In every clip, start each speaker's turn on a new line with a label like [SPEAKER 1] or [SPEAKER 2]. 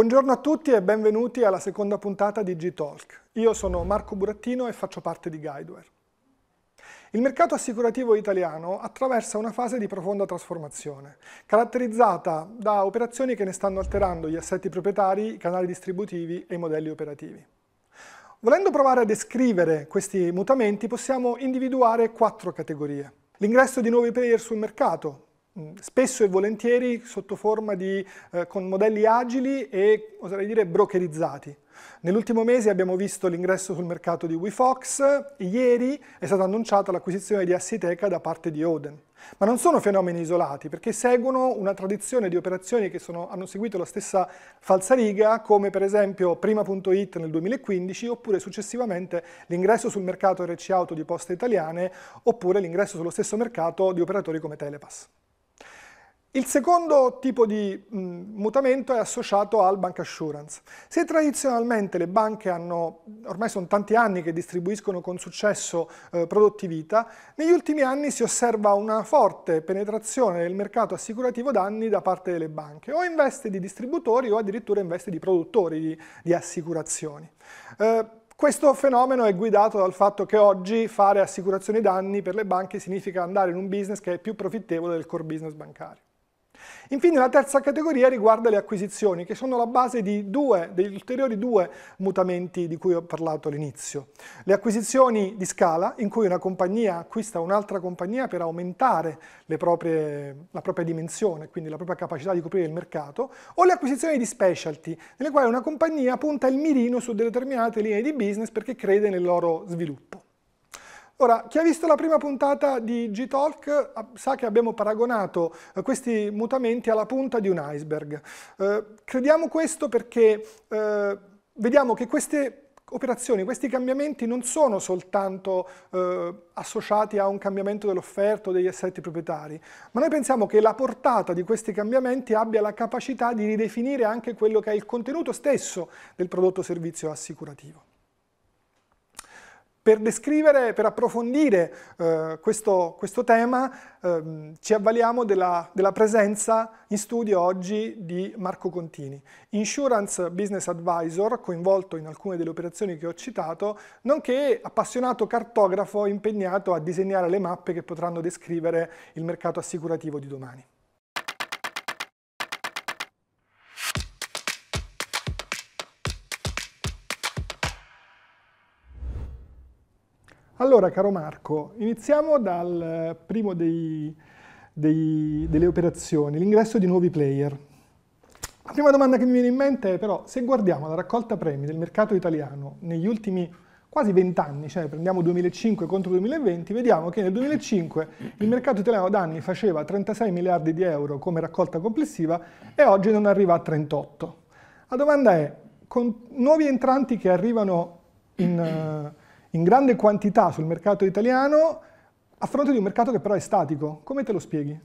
[SPEAKER 1] Buongiorno a tutti e benvenuti alla seconda puntata di G-Talk. Io sono Marco Burattino e faccio parte di Guideware. Il mercato assicurativo italiano attraversa una fase di profonda trasformazione, caratterizzata da operazioni che ne stanno alterando gli assetti proprietari, i canali distributivi e i modelli operativi. Volendo provare a descrivere questi mutamenti possiamo individuare quattro categorie. L'ingresso di nuovi player sul mercato, Mm, spesso e volentieri sotto forma di, eh, con modelli agili e oserei dire brokerizzati. Nell'ultimo mese abbiamo visto l'ingresso sul mercato di WeFox, ieri è stata annunciata l'acquisizione di Assiteca da parte di Oden. Ma non sono fenomeni isolati, perché seguono una tradizione di operazioni che sono, hanno seguito la stessa falsariga, come per esempio prima.it nel 2015, oppure successivamente l'ingresso sul mercato RC Auto di Poste Italiane, oppure l'ingresso sullo stesso mercato di operatori come Telepass. Il secondo tipo di mh, mutamento è associato al bank assurance. Se tradizionalmente le banche hanno, ormai sono tanti anni che distribuiscono con successo eh, prodotti vita, negli ultimi anni si osserva una forte penetrazione del mercato assicurativo danni da parte delle banche, o in veste di distributori o addirittura in veste di produttori di, di assicurazioni. Eh, questo fenomeno è guidato dal fatto che oggi fare assicurazioni danni per le banche significa andare in un business che è più profittevole del core business bancario. Infine la terza categoria riguarda le acquisizioni, che sono la base di due, degli ulteriori due mutamenti di cui ho parlato all'inizio. Le acquisizioni di scala, in cui una compagnia acquista un'altra compagnia per aumentare proprie, la propria dimensione, quindi la propria capacità di coprire il mercato, o le acquisizioni di specialty, nelle quali una compagnia punta il mirino su determinate linee di business perché crede nel loro sviluppo. Ora, chi ha visto la prima puntata di G-Talk ah, sa che abbiamo paragonato eh, questi mutamenti alla punta di un iceberg. Eh, crediamo questo perché eh, vediamo che queste operazioni, questi cambiamenti non sono soltanto eh, associati a un cambiamento dell'offerta o degli assetti proprietari, ma noi pensiamo che la portata di questi cambiamenti abbia la capacità di ridefinire anche quello che è il contenuto stesso del prodotto servizio assicurativo. Per descrivere, per approfondire eh, questo, questo, tema, eh, ci avvaliamo della, della, presenza in studio oggi di Marco Contini, Insurance Business Advisor, coinvolto in alcune delle operazioni che ho citato, nonché appassionato cartografo impegnato a disegnare le mappe che potranno descrivere il mercato assicurativo di domani. Allora, caro Marco, iniziamo dal eh, primo dei, dei, delle operazioni, l'ingresso di nuovi player. La prima domanda che mi viene in mente è però, se guardiamo la raccolta premi del mercato italiano negli ultimi quasi 20 anni, cioè prendiamo 2005 contro 2020, vediamo che nel 2005 il mercato italiano da anni faceva 36 miliardi di euro come raccolta complessiva e oggi non arriva a 38. La domanda è, con nuovi entranti che arrivano in, eh, in grande quantità sul mercato italiano a fronte di un mercato che però è statico. Come te lo spieghi?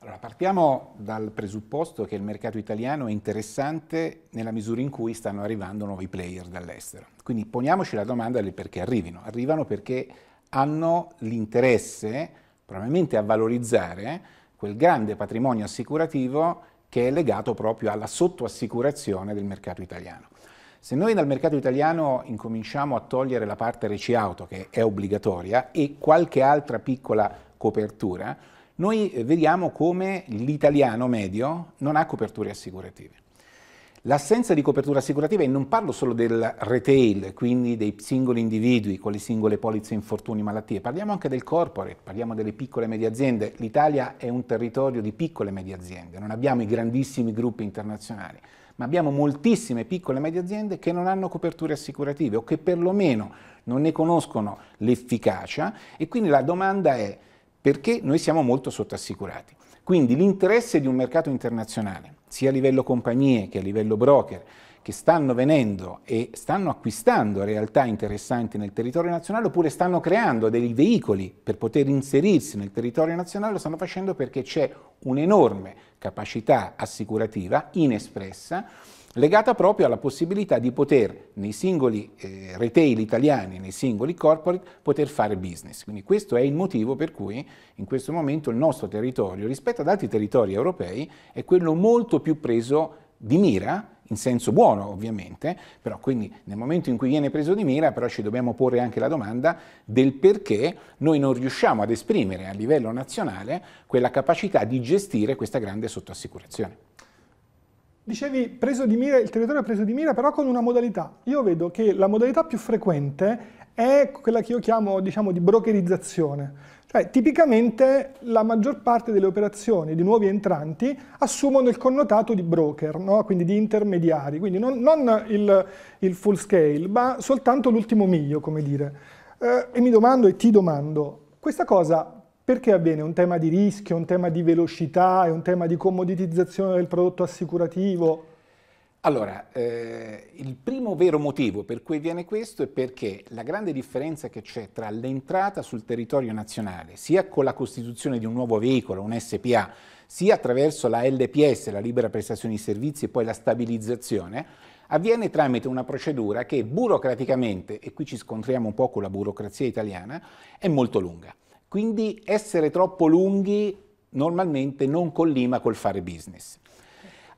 [SPEAKER 2] Allora, partiamo dal presupposto che il mercato italiano è interessante nella misura in cui stanno arrivando nuovi player dall'estero. Quindi poniamoci la domanda del perché arrivino. Arrivano perché hanno l'interesse probabilmente a valorizzare quel grande patrimonio assicurativo che è legato proprio alla sottoassicurazione del mercato italiano. Se noi dal mercato italiano incominciamo a togliere la parte RC auto, che è obbligatoria, e qualche altra piccola copertura, noi eh, vediamo come l'italiano medio non ha coperture assicurative. L'assenza di copertura assicurativa, e non parlo solo del retail, quindi dei singoli individui con le singole polizze infortuni e malattie, parliamo anche del corporate, parliamo delle piccole e medie aziende. L'Italia è un territorio di piccole e medie aziende, non abbiamo i grandissimi gruppi internazionali ma abbiamo moltissime piccole e medie aziende che non hanno coperture assicurative o che perlomeno non ne conoscono l'efficacia e quindi la domanda è perché noi siamo molto sottoassicurati. Quindi l'interesse di un mercato internazionale, sia a livello compagnie che a livello broker, che stanno venendo e stanno acquistando realtà interessanti nel territorio nazionale oppure stanno creando dei veicoli per poter inserirsi nel territorio nazionale, lo stanno facendo perché c'è un'enorme capacità assicurativa inespressa legata proprio alla possibilità di poter nei singoli eh, retail italiani, nei singoli corporate, poter fare business. Quindi questo è il motivo per cui in questo momento il nostro territorio rispetto ad altri territori europei è quello molto più preso di mira in senso buono ovviamente, però quindi nel momento in cui viene preso di mira però ci dobbiamo porre anche la domanda del perché noi non riusciamo ad esprimere a livello nazionale quella capacità di gestire questa grande sottoassicurazione.
[SPEAKER 1] Dicevi preso di mira, il territorio è preso di mira però con una modalità. Io vedo che la modalità più frequente è quella che io chiamo diciamo, di brokerizzazione. Cioè, tipicamente la maggior parte delle operazioni di nuovi entranti assumono il connotato di broker, no? quindi di intermediari, quindi non, non il, il, full scale, ma soltanto l'ultimo miglio, come dire. Eh, e mi domando e ti domando, questa cosa perché avviene? È un tema di rischio, un tema di velocità, è un tema di commoditizzazione del prodotto assicurativo?
[SPEAKER 2] Allora, eh, il primo vero motivo per cui viene questo è perché la grande differenza che c'è tra l'entrata sul territorio nazionale, sia con la costituzione di un nuovo veicolo, un SPA, sia attraverso la LPS, la libera prestazione di servizi e poi la stabilizzazione, avviene tramite una procedura che burocraticamente, e qui ci scontriamo un po' con la burocrazia italiana, è molto lunga. Quindi essere troppo lunghi normalmente non collima col fare business.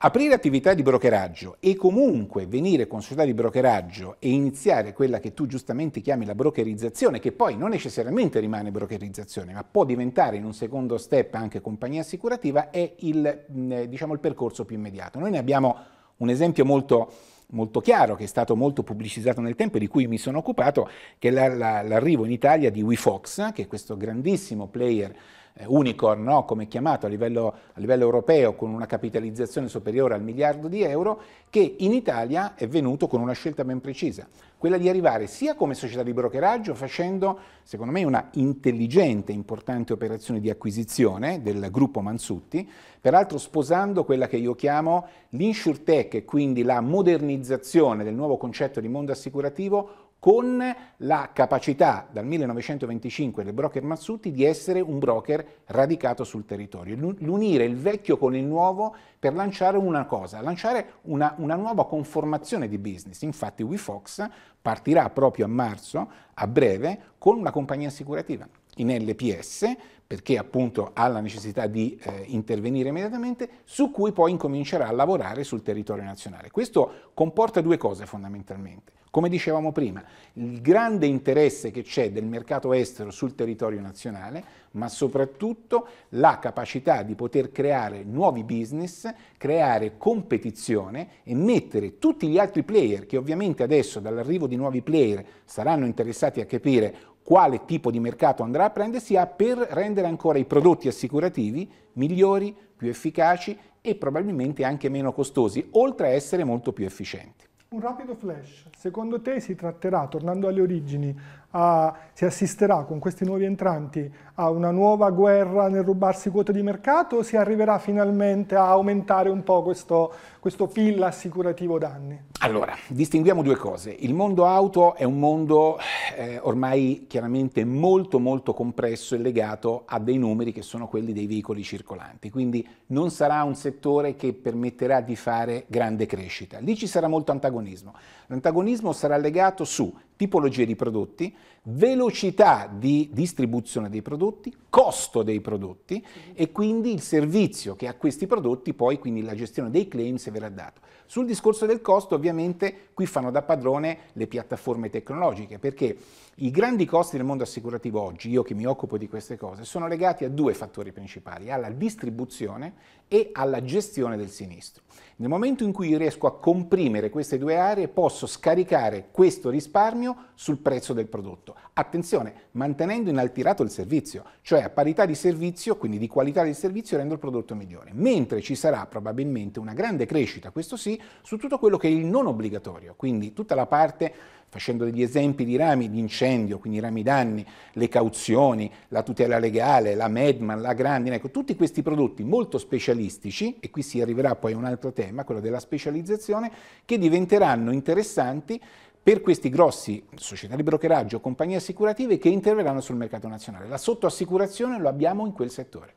[SPEAKER 2] Aprire attività di brokeraggio e comunque venire con società di brokeraggio e iniziare quella che tu giustamente chiami la brokerizzazione, che poi non necessariamente rimane brokerizzazione, ma può diventare in un secondo step anche compagnia assicurativa, è il, mm, eh, diciamo, il percorso più immediato. Noi ne abbiamo un esempio molto molto chiaro, che è stato molto pubblicizzato nel tempo e di cui mi sono occupato, che è l'arrivo in Italia di WeFox, che è questo grandissimo player eh, unicorn, no? come chiamato a livello, a livello europeo, con una capitalizzazione superiore al miliardo di euro, che in Italia è venuto con una scelta ben precisa, quella di arrivare sia come società di brokeraggio facendo, secondo me, una intelligente, e importante operazione di acquisizione del gruppo Mansutti, peraltro sposando quella che io chiamo l'insurtech e quindi la modernizzazione del nuovo concetto di mondo assicurativo con la capacità dal 1925 del broker Mazzutti di essere un broker radicato sul territorio, l'unire il vecchio con il nuovo per lanciare una cosa, lanciare una, una nuova conformazione di business. Infatti WeFox partirà proprio a marzo, a breve, con una compagnia assicurativa in LPS perché appunto ha la necessità di eh, intervenire immediatamente, su cui poi incomincerà a lavorare sul territorio nazionale. Questo comporta due cose fondamentalmente. Come dicevamo prima, il grande interesse che c'è del mercato estero sul territorio nazionale, ma soprattutto la capacità di poter creare nuovi business, creare competizione e mettere tutti gli altri player, che ovviamente adesso dall'arrivo di nuovi player saranno interessati a capire quale tipo di mercato andrà a prendersi, a per rendere ancora i prodotti assicurativi migliori, più efficaci e probabilmente anche meno costosi, oltre a essere molto più efficienti.
[SPEAKER 1] Un rapido flash. Secondo te si tratterà, tornando alle origini, a, si assisterà con questi nuovi entranti a una nuova guerra nel rubarsi quote di mercato o si arriverà finalmente a aumentare un po' questo, questo PIL assicurativo danni?
[SPEAKER 2] Allora, distinguiamo due cose. Il mondo auto è un mondo eh, ormai chiaramente molto molto compresso e legato a dei numeri che sono quelli dei veicoli circolanti, quindi non sarà un settore che permetterà di fare grande crescita. Lì ci sarà molto antagonismo. L'antagonismo sarà legato su tipologie di prodotti velocità di distribuzione dei prodotti, costo dei prodotti e quindi il servizio che a questi prodotti poi quindi la gestione dei claims verrà dato. Sul discorso del costo ovviamente qui fanno da padrone le piattaforme tecnologiche perché i grandi costi del mondo assicurativo oggi, io che mi occupo di queste cose, sono legati a due fattori principali, alla distribuzione e alla gestione del sinistro. Nel momento in cui io riesco a comprimere queste due aree posso scaricare questo risparmio sul prezzo del prodotto prodotto. Attenzione, mantenendo inaltirato il servizio, cioè a parità di servizio, quindi di qualità del servizio, rendo il prodotto migliore. Mentre ci sarà probabilmente una grande crescita, questo sì, su tutto quello che è il non obbligatorio, quindi tutta la parte facendo degli esempi di rami di incendio, quindi rami danni, le cauzioni, la tutela legale, la Medman, la Grandine, ecco, tutti questi prodotti molto specialistici, e qui si arriverà poi a un altro tema, quello della specializzazione, che diventeranno interessanti per questi grossi società di brokeraggio o compagnie assicurative che interverranno sul mercato nazionale. La sottoassicurazione lo abbiamo in quel settore.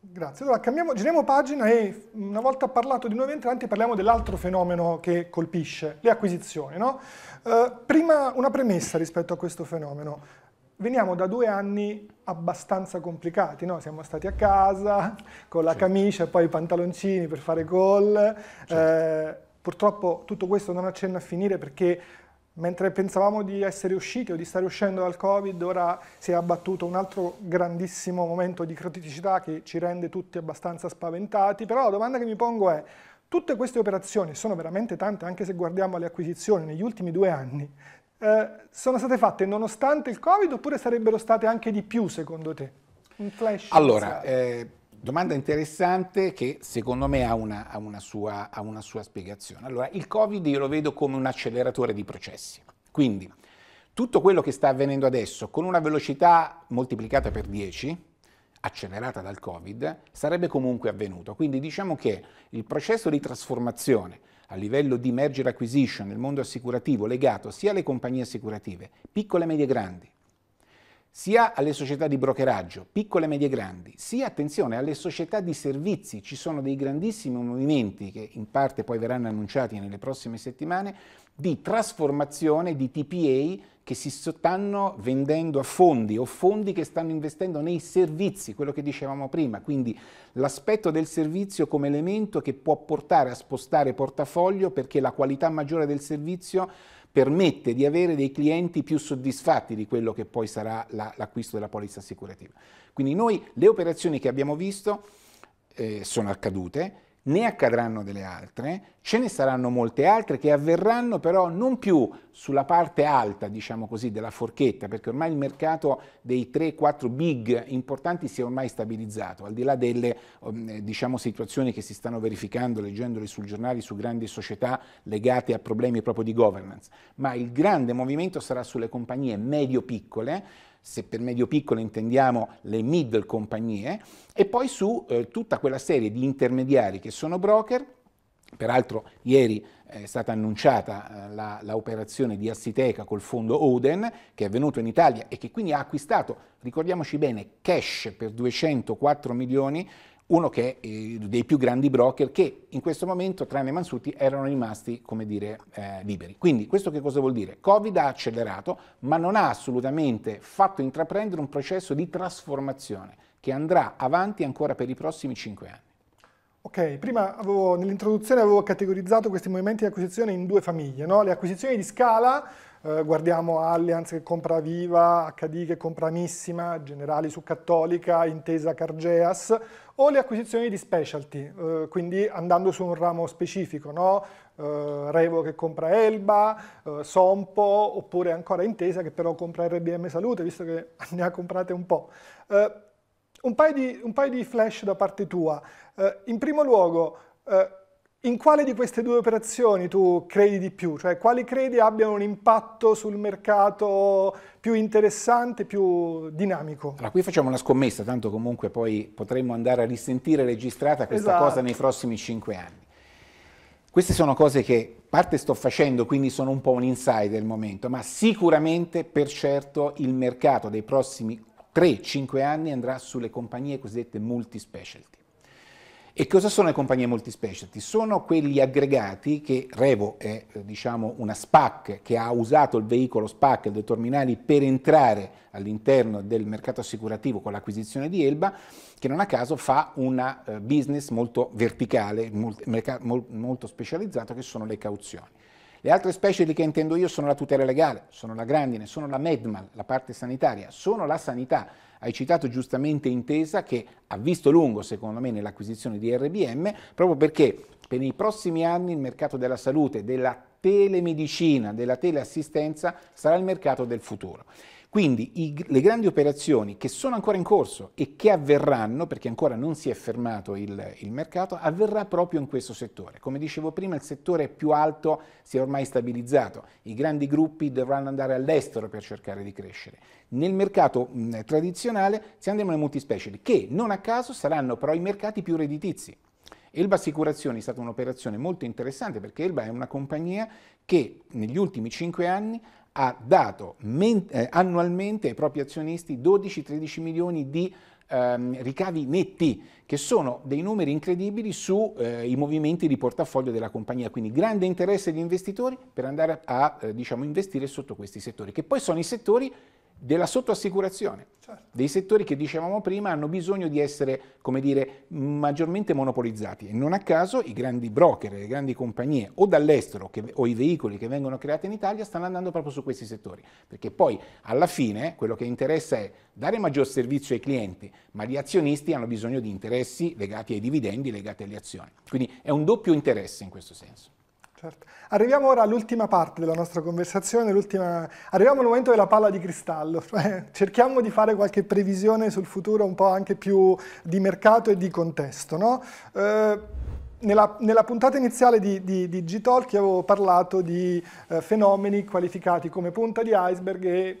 [SPEAKER 1] Grazie. Allora cambiamo, giriamo pagina e una volta parlato di nuovi entranti parliamo dell'altro fenomeno che colpisce, le acquisizioni. No? Eh, prima una premessa rispetto a questo fenomeno. Veniamo da due anni abbastanza complicati, no? siamo stati a casa con la certo. camicia e poi i pantaloncini per fare gol. Certo. Eh, Purtroppo tutto questo non accenna a finire perché mentre pensavamo di essere usciti o di stare uscendo dal Covid, ora si è abbattuto un altro grandissimo momento di criticità che ci rende tutti abbastanza spaventati, però la domanda che mi pongo è, tutte queste operazioni, sono veramente tante anche se guardiamo le acquisizioni negli ultimi due anni, eh, sono state fatte nonostante il Covid oppure sarebbero state anche di più secondo te? Un flash? Allora,
[SPEAKER 2] eh, Domanda interessante che secondo me ha una, ha, una sua, ha una, sua, spiegazione. Allora, il Covid io lo vedo come un acceleratore di processi. Quindi, tutto quello che sta avvenendo adesso con una velocità moltiplicata per 10, accelerata dal Covid, sarebbe comunque avvenuto. Quindi diciamo che il processo di trasformazione a livello di merger acquisition nel mondo assicurativo legato sia alle compagnie assicurative, piccole medie e grandi, sia alle società di brokeraggio, piccole e medie grandi, sia attenzione alle società di servizi, ci sono dei grandissimi movimenti che in parte poi verranno annunciati nelle prossime settimane di trasformazione di TPA che si stanno vendendo a fondi o fondi che stanno investendo nei servizi, quello che dicevamo prima, quindi l'aspetto del servizio come elemento che può portare a spostare portafoglio perché la qualità maggiore del servizio permette di avere dei clienti più soddisfatti di quello che poi sarà l'acquisto la, della polizza assicurativa. Quindi noi le operazioni che abbiamo visto eh, sono accadute, ne accadranno delle altre, ce ne saranno molte altre che avverranno però non più sulla parte alta, diciamo così, della forchetta, perché ormai il mercato dei 3-4 big importanti si è ormai stabilizzato, al di là delle um, eh, diciamo, situazioni che si stanno verificando leggendole sui giornali su grandi società legate a problemi proprio di governance, ma il grande movimento sarà sulle compagnie medio-piccole se per medio piccolo intendiamo le middle compagnie, e poi su eh, tutta quella serie di intermediari che sono broker, peraltro ieri eh, è stata annunciata eh, l'operazione di Assiteca col fondo Oden che è venuto in Italia e che quindi ha acquistato, ricordiamoci bene, cash per 204 milioni uno che è eh, dei più grandi broker che in questo momento, tranne Mansuti, erano rimasti, come dire, eh, liberi. Quindi questo che cosa vuol dire? Covid ha accelerato, ma non ha assolutamente fatto intraprendere un processo di trasformazione che
[SPEAKER 1] andrà avanti ancora per i prossimi cinque anni. Ok, prima nell'introduzione avevo categorizzato questi movimenti di acquisizione in due famiglie, no? le acquisizioni di scala eh, guardiamo Allianz che compra Viva, HD che compra Missima, Generali su Cattolica, Intesa Cargeas, o le acquisizioni di specialty, eh, quindi andando su un ramo specifico, no? eh, Revo che compra Elba, eh, Sompo, oppure ancora Intesa che però compra RBM Salute, visto che ne ha comprate un po'. Eh, un paio, di, un paio, di, flash da parte tua. in primo luogo, in quale di queste due operazioni tu credi di più? Cioè quali credi abbiano un impatto sul mercato più interessante, più dinamico? Allora
[SPEAKER 2] qui facciamo una scommessa, tanto comunque poi potremmo andare a risentire registrata questa esatto. cosa nei prossimi cinque anni. Queste sono cose che parte sto facendo, quindi sono un po' un insider al momento, ma sicuramente per certo il mercato dei prossimi 3-5 anni andrà sulle compagnie cosiddette multi-specialty. E cosa sono le compagnie multispecialty? Sono quegli aggregati che Revo è eh, diciamo, una SPAC che ha usato il veicolo SPAC, il dottor Minali, per entrare all'interno del mercato assicurativo con l'acquisizione di Elba, che non a caso fa un eh, business molto verticale, molto specializzato, che sono le cauzioni. Le altre specie di che intendo io sono la tutela legale, sono la grandine, sono la medmal, la parte sanitaria, sono la sanità. Hai citato giustamente Intesa che ha visto lungo, secondo me, nell'acquisizione di RBM, proprio perché per i prossimi anni il mercato della salute, della telemedicina, della teleassistenza sarà il mercato del futuro. Quindi i, le grandi operazioni che sono ancora in corso e che avverranno, perché ancora non si è fermato il, il mercato, avverrà proprio in questo settore. Come dicevo prima, il settore più alto si è ormai stabilizzato, i grandi gruppi dovranno andare all'estero per cercare di crescere. Nel mercato mh, tradizionale si andremo nei multispecie, che non a caso saranno però i mercati più redditizi. Elba Assicurazioni è stata un'operazione molto interessante perché Elba è una compagnia che negli ultimi 5 anni ha dato eh, annualmente ai propri azionisti 12-13 milioni di ehm, ricavi netti, che sono dei numeri incredibili sui eh, movimenti di portafoglio della compagnia, quindi grande interesse di investitori per andare a eh, diciamo, investire sotto questi settori, che poi sono i settori della sottoassicurazione. Certo. Dei settori che dicevamo prima hanno bisogno di essere, come dire, maggiormente monopolizzati e non a caso i grandi broker, le grandi compagnie o dall'estero o i veicoli che vengono creati in Italia stanno andando proprio su questi settori, perché poi alla fine quello che interessa è dare maggior servizio ai clienti, ma gli azionisti hanno bisogno di interessi legati ai dividendi, legati alle azioni. Quindi è un doppio interesse in questo senso.
[SPEAKER 1] Certo. Arriviamo ora all'ultima parte della nostra conversazione, arriviamo al momento della palla di cristallo, eh, cerchiamo di fare qualche previsione sul futuro un po' anche più di mercato e di contesto. No? Eh, nella, nella, puntata iniziale di, di, di G-Talk avevo parlato di eh, fenomeni qualificati come punta di iceberg e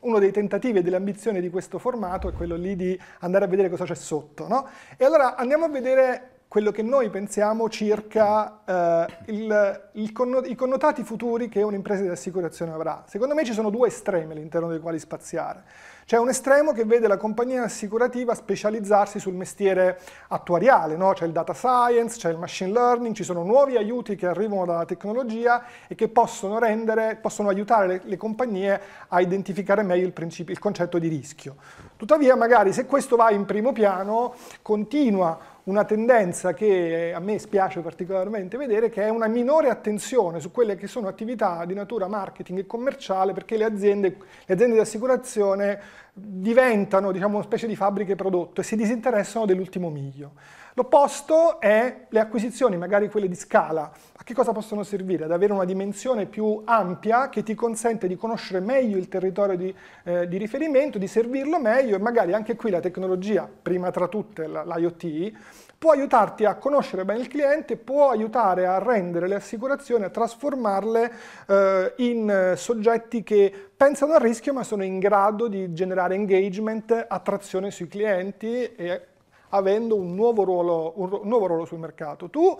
[SPEAKER 1] uno dei tentativi e delle ambizioni di questo formato è quello lì di andare a vedere cosa c'è sotto. No? E allora andiamo a vedere quello che noi pensiamo circa eh, il, il conno i connotati futuri che un'impresa di assicurazione avrà. Secondo me ci sono due estremi all'interno dei quali spaziare. C'è un estremo che vede la compagnia assicurativa specializzarsi sul mestiere attuariale, no? c'è il data science, c'è il machine learning, ci sono nuovi aiuti che arrivano dalla tecnologia e che possono, rendere, possono aiutare le, le, compagnie a identificare meglio il, il concetto di rischio. Tuttavia magari se questo va in primo piano continua una tendenza che a me spiace particolarmente vedere, che è una minore attenzione su quelle che sono attività di natura marketing e commerciale, perché le aziende, le aziende di assicurazione diventano diciamo, una specie di fabbriche prodotto e si disinteressano dell'ultimo miglio. L'opposto è le acquisizioni, magari quelle di scala. A che cosa possono servire? Ad avere una dimensione più ampia che ti consente di conoscere meglio il territorio di, eh, di riferimento, di servirlo meglio e magari anche qui la tecnologia, prima tra tutte l'IoT, può aiutarti a conoscere bene il cliente, può aiutare a rendere le assicurazioni, a trasformarle eh, in eh, soggetti che pensano al rischio ma sono in grado di generare engagement, attrazione sui clienti e avendo un nuovo ruolo, un nuovo ruolo sul mercato. Tu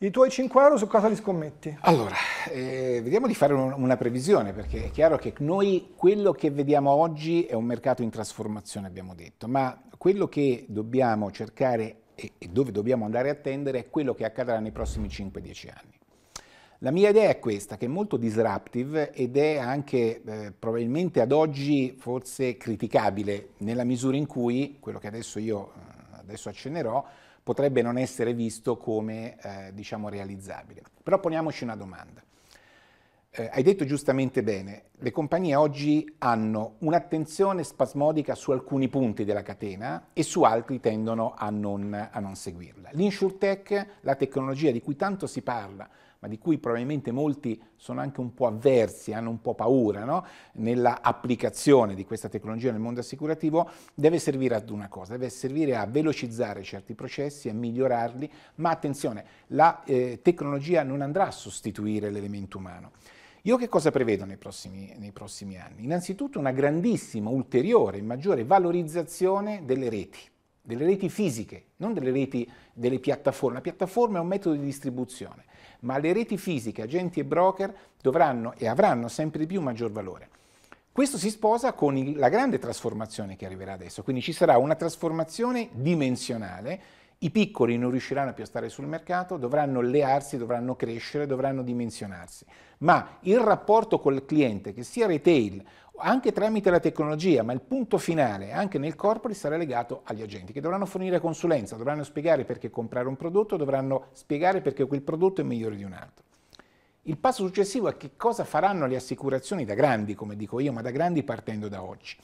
[SPEAKER 1] i tuoi 5 euro su cosa li scommetti? Allora,
[SPEAKER 2] eh, vediamo di fare un, una previsione, perché è chiaro che noi quello che vediamo oggi è un mercato in trasformazione, abbiamo detto, ma quello che dobbiamo cercare e, e dove dobbiamo andare a tendere è quello che accadrà nei prossimi 5-10 anni. La mia idea è questa, che è molto disruptive ed è anche eh, probabilmente ad oggi forse criticabile, nella misura in cui quello che adesso io eh, adesso accennerò, potrebbe non essere visto come eh, diciamo realizzabile. Però poniamoci una domanda. Eh, hai detto giustamente bene, le compagnie oggi hanno un'attenzione spasmodica su alcuni punti della catena e su altri tendono a non, a non seguirla. L'insurtech, la tecnologia di cui tanto si parla, ma di cui probabilmente molti sono anche un po' avversi, hanno un po' paura no? nella applicazione di questa tecnologia nel mondo assicurativo, deve servire ad una cosa, deve servire a velocizzare certi processi, a migliorarli, ma attenzione, la eh, tecnologia non andrà a sostituire l'elemento umano. Io che cosa prevedo nei prossimi, nei prossimi anni? Innanzitutto una grandissima, ulteriore, maggiore valorizzazione delle reti, delle reti fisiche, non delle reti delle piattaforme. La piattaforma è un metodo di distribuzione, ma le reti fisiche, agenti e broker dovranno e avranno sempre di più maggior valore. Questo si sposa con il, la grande trasformazione che arriverà adesso, quindi ci sarà una trasformazione dimensionale i piccoli non riusciranno più a stare sul mercato, dovranno allearsi, dovranno crescere, dovranno dimensionarsi. Ma il rapporto col cliente, che sia retail, anche tramite la tecnologia, ma il punto finale, anche nel corpo, sarà legato agli agenti, che dovranno fornire consulenza, dovranno spiegare perché comprare un prodotto, dovranno spiegare perché quel prodotto è migliore di un altro. Il passo successivo è che cosa faranno le assicurazioni da grandi, come dico io, ma da grandi partendo da oggi.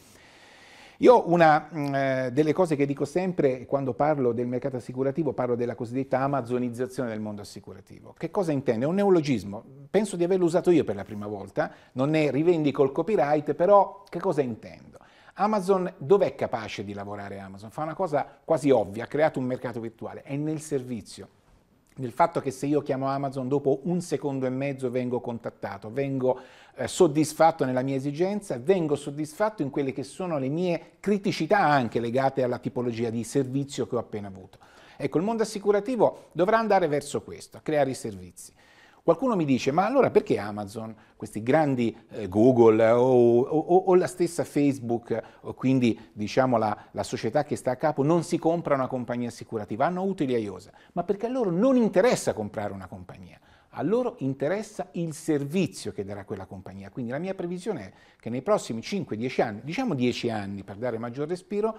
[SPEAKER 2] Io una mm, eh, delle cose che dico sempre quando parlo del mercato assicurativo parlo della cosiddetta amazonizzazione del mondo assicurativo. Che cosa intende? È un neologismo, penso di averlo usato io per la prima volta, non ne rivendico il copyright, però che cosa intendo? Amazon dov'è capace di lavorare Amazon? Fa una cosa quasi ovvia, ha creato un mercato virtuale, è nel servizio del fatto che se io chiamo Amazon dopo un secondo e mezzo vengo contattato, vengo eh, soddisfatto nella mia esigenza, vengo soddisfatto in quelle che sono le mie criticità anche legate alla tipologia di servizio che ho appena avuto. Ecco, il mondo assicurativo dovrà andare verso questo, creare i servizi. Qualcuno mi dice, ma allora perché Amazon, questi grandi eh, Google eh, o, o, o, la stessa Facebook, quindi diciamo la, la, società che sta a capo, non si compra una compagnia assicurativa, hanno utili a IOSA, ma perché a loro non interessa comprare una compagnia. A loro interessa il servizio che darà quella compagnia. Quindi la mia previsione è che nei prossimi 5-10 anni, diciamo 10 anni per dare maggior respiro,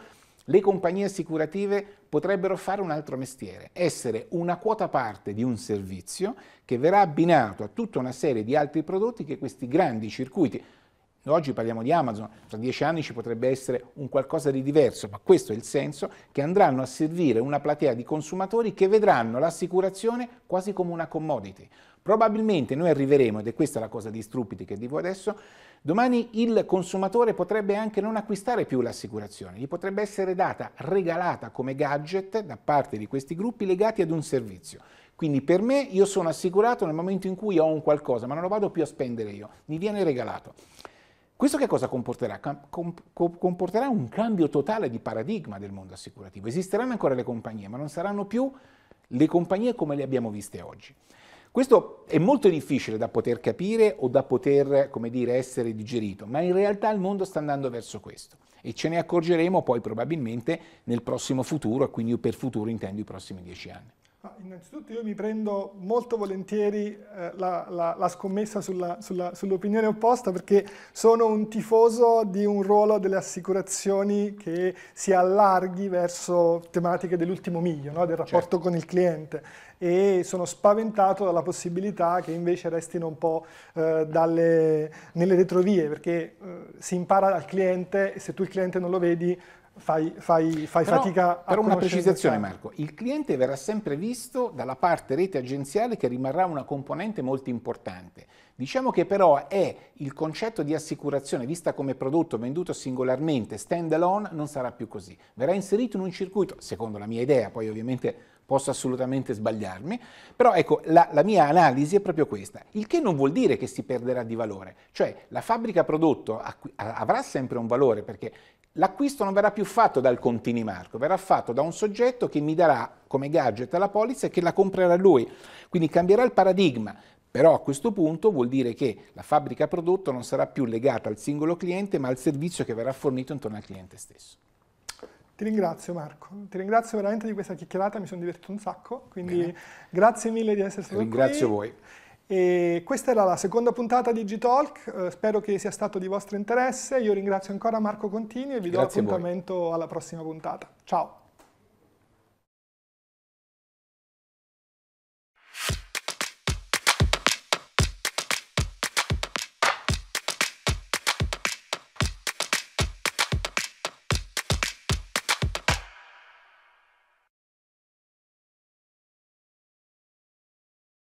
[SPEAKER 2] le compagnie assicurative potrebbero fare un altro mestiere, essere una quota parte di un servizio che verrà abbinato a tutta una serie di altri prodotti che questi grandi circuiti, Oggi parliamo di Amazon, tra dieci anni ci potrebbe essere un qualcosa di diverso, ma questo è il senso, che andranno a servire una platea di consumatori che vedranno l'assicurazione quasi come una commodity. Probabilmente noi arriveremo, ed è questa la cosa di strupiti che dico adesso, domani il consumatore potrebbe anche non acquistare più l'assicurazione, gli potrebbe essere data, regalata come gadget da parte di questi gruppi legati ad un servizio. Quindi per me io sono assicurato nel momento in cui ho un qualcosa, ma non lo vado più a spendere io, mi viene regalato. Questo che cosa comporterà? comporterà un cambio totale di paradigma del mondo assicurativo. Esisteranno ancora le compagnie, ma non saranno più le compagnie come le abbiamo viste oggi. Questo è molto difficile da poter capire o da poter, come dire, essere digerito, ma in realtà il mondo sta andando verso questo e ce ne accorgeremo poi probabilmente nel prossimo futuro, e quindi per futuro intendo i prossimi dieci anni.
[SPEAKER 1] Ah, innanzitutto io mi prendo molto volentieri eh, la, la, la, scommessa sull'opinione opposta perché sono un tifoso di un ruolo delle assicurazioni che si allarghi verso tematiche dell'ultimo miglio, no? del rapporto certo. con il cliente e sono spaventato dalla possibilità che invece restino un po' eh, dalle, nelle retrovie perché eh, si impara dal cliente e se tu il cliente non lo vedi fai, fai, fai però, fatica però a Però una precisazione Marco, il cliente verrà sempre visto dalla parte rete agenziale che rimarrà una
[SPEAKER 2] componente molto importante. Diciamo che però è il concetto di assicurazione vista come prodotto venduto singolarmente, stand alone, non sarà più così. Verrà inserito in un circuito, secondo la mia idea, poi ovviamente posso assolutamente sbagliarmi, però ecco la, la, mia analisi è proprio questa, il che non vuol dire che si perderà di valore, cioè la fabbrica prodotto avrà sempre un valore perché l'acquisto non verrà più fatto dal Contini Marco, verrà fatto da un soggetto che mi darà come gadget la polizza e che la comprerà lui, quindi cambierà il paradigma, però a questo punto vuol dire che la fabbrica prodotto non sarà più legata al singolo cliente ma al servizio che verrà fornito intorno al cliente stesso.
[SPEAKER 1] Ti ringrazio Marco, ti ringrazio veramente di questa chiacchierata, mi sono divertito un sacco, quindi Bene. grazie mille di essere stato ringrazio qui. Ringrazio voi. E questa era la seconda puntata di G-Talk, eh, spero che sia stato di vostro interesse, io ringrazio ancora Marco Contini e vi grazie do appuntamento alla prossima puntata. Ciao!